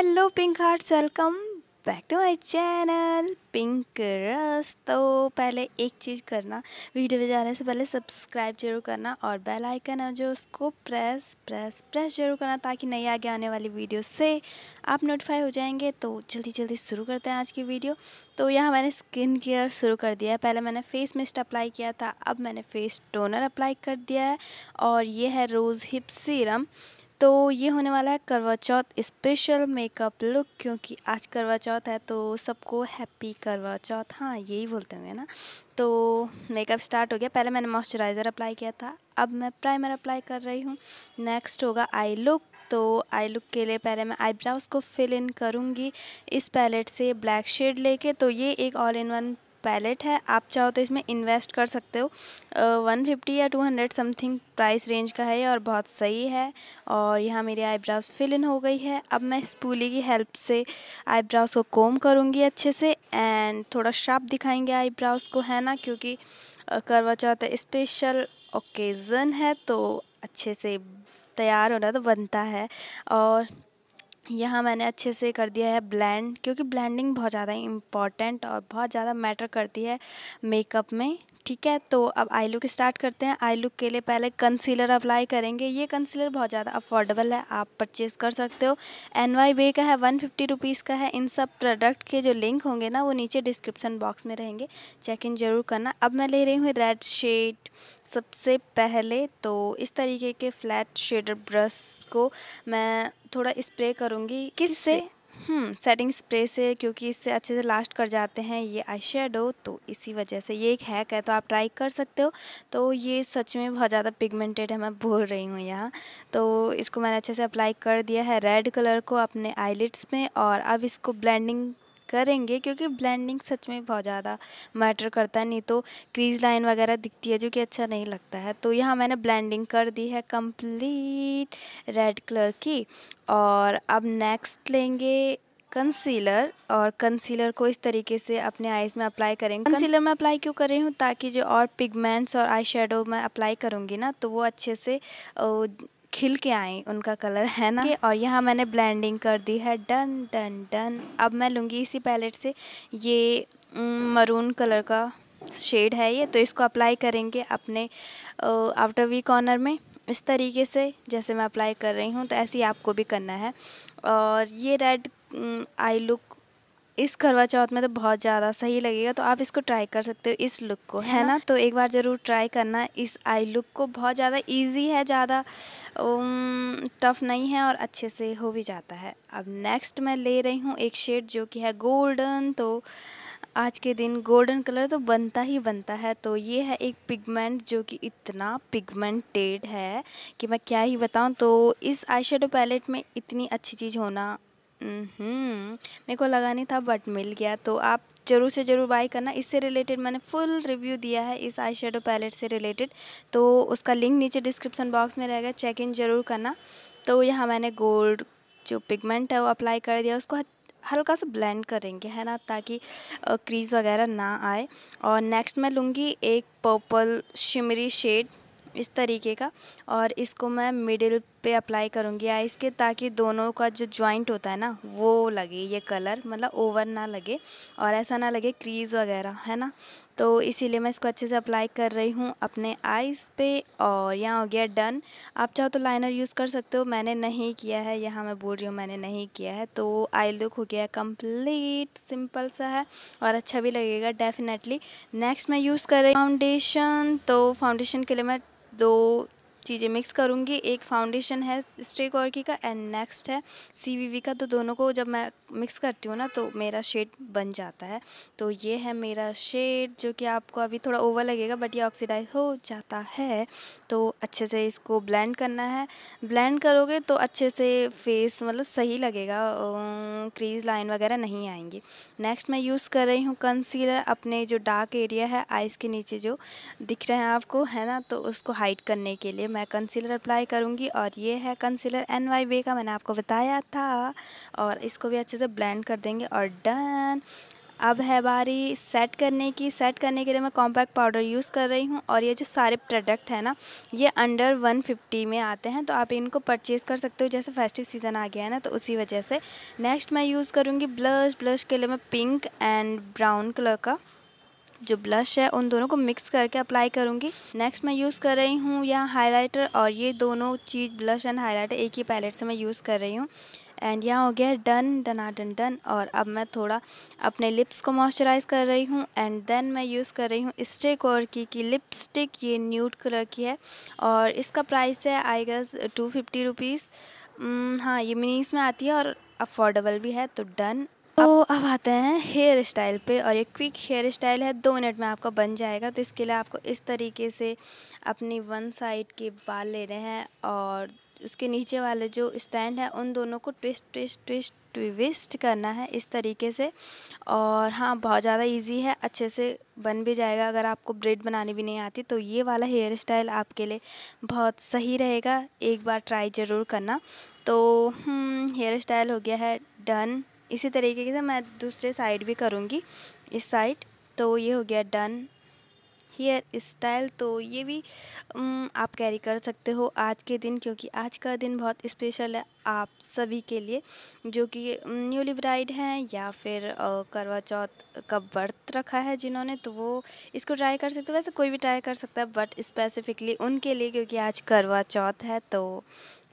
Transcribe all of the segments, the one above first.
hello pink heart welcome back to my channel pink रस तो पहले एक चीज़ करना वीडियो जाने से पहले सब्सक्राइब जरूर करना और बेल आइकन है जो उसको प्रेस प्रेस प्रेस जरूर करना ताकि नई आगे आने वाली वीडियो से आप नोटिफाई हो जाएंगे तो जल्दी जल्दी शुरू करते हैं आज की वीडियो तो यहाँ मैंने स्किन केयर शुरू कर दिया है पहले मैंने फेस मिस्ट अप्लाई किया था अब मैंने फेस टोनर अप्लाई कर दिया है और ये है रोज़ हिप सीरम तो ये होने वाला है करवा चौथ स्पेशल मेकअप लुक क्योंकि आज करवा चौथ है तो सबको हैप्पी करवा चौथ हाँ यही बोलते हुए ना तो मेकअप स्टार्ट हो गया पहले मैंने मॉइस्चराइज़र अप्लाई किया था अब मैं प्राइमर अप्लाई कर रही हूँ नेक्स्ट होगा आई लुक तो आई लुक के लिए पहले मैं आईब्राउज को फिल इन करूँगी इस पैलेट से ब्लैक शेड लेके तो ये एक ऑल इन वन पैलेट है आप चाहो तो इसमें इन्वेस्ट कर सकते हो वन फिफ्टी या two hundred something price range का है और बहुत सही है और यहाँ मेरी आईब्राउज फिल इन हो गई है अब मैं स्पूली की हेल्प से आईब्राउज को कोम करूँगी अच्छे से एंड थोड़ा शार्प दिखाएंगे आईब्राउज को है ना क्योंकि करवा चौथ स्पेशल ओकेज़न है तो अच्छे से तैयार होना तो बनता है और यहाँ मैंने अच्छे से कर दिया है ब्लैंड क्योंकि ब्लैंडिंग बहुत ज़्यादा इम्पॉर्टेंट और बहुत ज़्यादा मैटर करती है मेकअप में ठीक है तो अब आई लुक स्टार्ट करते हैं आई लुक के लिए पहले कंसीलर अप्लाई करेंगे ये कंसीलर बहुत ज़्यादा अफोर्डेबल है आप परचेज़ कर सकते हो एन वाई बे का है वन फिफ्टी रुपीज़ का है इन सब प्रोडक्ट के जो लिंक होंगे ना वो नीचे डिस्क्रिप्शन बॉक्स में रहेंगे चेक इन ज़रूर करना अब मैं ले रही हूँ रेड शेड सबसे पहले तो इस तरीके के फ्लैट शेडर ब्रश को मैं थोड़ा स्प्रे करूँगी किस से सेटिंग हम्म, स्प्रे से क्योंकि इससे अच्छे से लास्ट कर जाते हैं ये आई शेडो तो इसी वजह से ये एक हैक है तो आप ट्राई कर सकते हो तो ये सच में बहुत ज़्यादा पिगमेंटेड है मैं बोल रही हूँ यहाँ तो इसको मैंने अच्छे से अप्लाई कर दिया है रेड कलर को अपने आईलिट्स में और अब इसको ब्लेंडिंग करेंगे क्योंकि ब्लेंडिंग सच में बहुत ज़्यादा मैटर करता है नहीं तो क्रीज लाइन वगैरह दिखती है जो कि अच्छा नहीं लगता है तो यहाँ मैंने ब्लेंडिंग कर दी है कंप्लीट रेड कलर की और अब नेक्स्ट लेंगे कंसीलर और कंसीलर को इस तरीके से अपने आईज़ में अप्लाई करेंगे कंसीलर मैं अप्लाई क्यों कर रही हूँ ताकि जो और पिगमेंट्स और आई शेडो मैं अप्लाई करूँगी ना तो वो अच्छे से खिल के आई उनका कलर है ना और यहाँ मैंने ब्लेंडिंग कर दी है डन डन डन अब मैं लूँगी इसी पैलेट से ये मरून कलर का शेड है ये तो इसको अप्लाई करेंगे अपने आउटर वी कॉर्नर में इस तरीके से जैसे मैं अप्लाई कर रही हूँ तो ऐसे ही आपको भी करना है और ये रेड आई लुक इस करवा चौथ में तो बहुत ज़्यादा सही लगेगा तो आप इसको ट्राई कर सकते हो इस लुक को है ना तो एक बार ज़रूर ट्राई करना इस आई लुक को बहुत ज़्यादा ईजी है ज़्यादा टफ़ नहीं है और अच्छे से हो भी जाता है अब नेक्स्ट मैं ले रही हूँ एक शेड जो कि है गोल्डन तो आज के दिन गोल्डन कलर तो बनता ही बनता है तो ये है एक पिगमेंट जो कि इतना पिगमेंटेड है कि मैं क्या ही बताऊँ तो इस आई पैलेट में इतनी अच्छी चीज़ होना हम्म, मेरे को लगा नहीं था बट मिल गया तो आप ज़रूर से ज़रूर बाय करना इससे रिलेटेड मैंने फुल रिव्यू दिया है इस आई शेडो पैलेट से रिलेटेड तो उसका लिंक नीचे डिस्क्रिप्शन बॉक्स में रहेगा चेक इन ज़रूर करना तो यहाँ मैंने गोल्ड जो पिगमेंट है वो अप्लाई कर दिया उसको हल्का सा ब्लेंड करेंगे है ना ताकि क्रीज वगैरह ना आए और नेक्स्ट मैं लूँगी एक पर्पल शिमरी शेड इस तरीके का और इसको मैं मिडिल पे अप्लाई करूँगी आइस के ताकि दोनों का जो ज्वाइंट होता है ना वो लगे ये कलर मतलब ओवर ना लगे और ऐसा ना लगे क्रीज़ वगैरह है ना तो इसीलिए मैं इसको अच्छे से अप्लाई कर रही हूँ अपने आइस पे और यहाँ हो गया डन आप चाहो तो लाइनर यूज़ कर सकते हो मैंने नहीं किया है यहाँ मैं बोल रही हूँ मैंने नहीं किया है तो आई लुक हो गया कंप्लीट सिंपल सा है और अच्छा भी लगेगा डेफिनेटली नेक्स्ट मैं यूज़ कर रही हूँ फाउंडेशन तो फाउंडेशन के लिए मैं दो चीज़ें मिक्स करूँगी एक फाउंडेशन है स्ट्रेक ऑर्की का एंड नेक्स्ट है सी का तो दोनों को जब मैं मिक्स करती हूँ ना तो मेरा शेड बन जाता है तो ये है मेरा शेड जो कि आपको अभी थोड़ा ओवर लगेगा बट ये ऑक्सीडाइज हो जाता है तो अच्छे से इसको ब्लेंड करना है ब्लेंड करोगे तो अच्छे से फेस मतलब सही लगेगा क्रीज लाइन वगैरह नहीं आएंगी नेक्स्ट मैं यूज़ कर रही हूँ कंसीलर अपने जो डार्क एरिया है आइज़ के नीचे जो दिख रहे हैं आपको है ना तो उसको हाइड करने के लिए मैं मैं कंसीलर अप्लाई करूँगी और ये है कंसीलर एन वाई वे का मैंने आपको बताया था और इसको भी अच्छे से ब्लेंड कर देंगे और डन अब है बारी सेट करने की सेट करने के लिए मैं कॉम्पैक्ट पाउडर यूज़ कर रही हूँ और ये जो सारे प्रोडक्ट है ना ये अंडर 150 में आते हैं तो आप इनको परचेज़ कर सकते हो जैसे फेस्टिव सीज़न आ गया है ना तो उसी वजह से नेक्स्ट मैं यूज़ करूँगी ब्लश ब्लश के लिए मैं पिंक एंड ब्राउन कलर का जो ब्लश है उन दोनों को मिक्स करके अप्लाई करूँगी नेक्स्ट मैं यूज़ कर रही हूँ यहाँ हाईलाइटर और ये दोनों चीज़ ब्लश एंड हाईलाइटर एक ही पैलेट से मैं यूज़ कर रही हूँ एंड यहाँ हो गया डन डना डन डन और अब मैं थोड़ा अपने लिप्स को मॉइस्चराइज़ कर रही हूँ एंड देन मैं यूज़ कर रही हूँ स्टिक और की की लिपस्टिक ये न्यूट कलर की है और इसका प्राइस है आई गज टू फिफ्टी रुपीज़ हाँ ये मिनीस में आती है और अफोर्डेबल भी है तो डन तो अब आते हैं हेयर स्टाइल पे और ये क्विक हेयर स्टाइल है दो मिनट में आपका बन जाएगा तो इसके लिए आपको इस तरीके से अपनी वन साइड के बाल लेने हैं और उसके नीचे वाले जो स्टैंड है उन दोनों को ट्विस्ट ट्विस्ट ट्विस्ट ट्विस्ट करना है इस तरीके से और हाँ बहुत ज़्यादा इजी है अच्छे से बन भी जाएगा अगर आपको ब्रेड बनानी भी नहीं आती तो ये वाला हेयर स्टाइल आपके लिए बहुत सही रहेगा एक बार ट्राई ज़रूर करना तो हम्म, हेयर स्टाइल हो गया है डन इसी तरीके से मैं दूसरे साइड भी करूँगी इस साइड तो ये हो गया डन हेयर स्टाइल तो ये भी आप कैरी कर सकते हो आज के दिन क्योंकि आज का दिन बहुत स्पेशल है आप सभी के लिए जो कि न्यूली ब्राइड हैं या फिर करवा चौथ का व्रत रखा है जिन्होंने तो वो इसको ट्राई कर सकते वैसे कोई भी ट्राई कर सकता है बट स्पेसिफिकली उनके लिए क्योंकि आज करवा चौथ है तो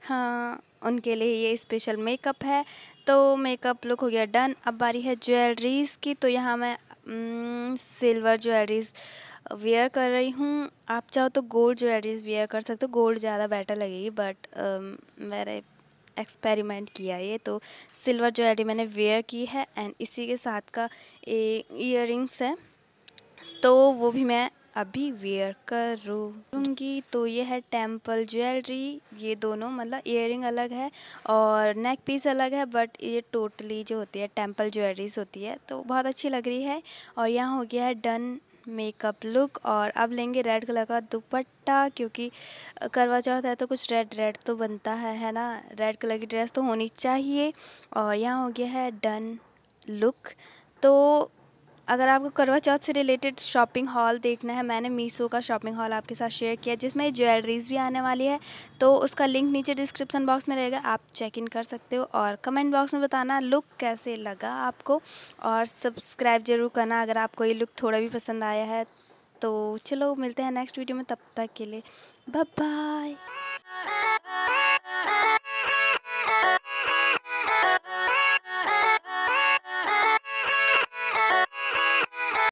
हाँ उनके लिए ये स्पेशल मेकअप है तो मेकअप लुक हो गया डन अब बारी है ज्वेलरीज़ की तो यहाँ मैं सिल्वर ज्वेलरीज़ वेयर कर रही हूँ आप चाहो तो गोल्ड ज्वेलरीज़ वेयर कर सकते हो गोल्ड ज़्यादा बेटर लगेगी बट मेरे एक्सपेरिमेंट किया ये तो सिल्वर ज्वेलरी मैंने वेयर की है एंड इसी के साथ का ईयर है तो वो भी मैं अभी वेयर करूँगी तो ये है टेम्पल ज्वेलरी ये दोनों मतलब इयर अलग है और नेक पीस अलग है बट ये टोटली जो होती है टेम्पल ज्वेलरीज होती है तो बहुत अच्छी लग रही है और यहाँ हो गया है डन मेकअप लुक और अब लेंगे रेड कलर का दुपट्टा क्योंकि करवा चौथ है तो कुछ रेड रेड तो बनता है है ना रेड कलर की ड्रेस तो होनी चाहिए और यहाँ हो गया है डन लुक तो अगर आपको करवा चौथ से रिलेटेड शॉपिंग हॉल देखना है मैंने मीसो का शॉपिंग हॉल आपके साथ शेयर किया जिसमें ज्वेलरीज भी आने वाली है तो उसका लिंक नीचे डिस्क्रिप्सन बॉक्स में रहेगा आप चेक इन कर सकते हो और कमेंट बॉक्स में बताना लुक कैसे लगा आपको और सब्सक्राइब जरूर करना अगर आपको ये लुक थोड़ा भी पसंद आया है तो चलो मिलते हैं नेक्स्ट वीडियो में तब तक के लिए बाय बाय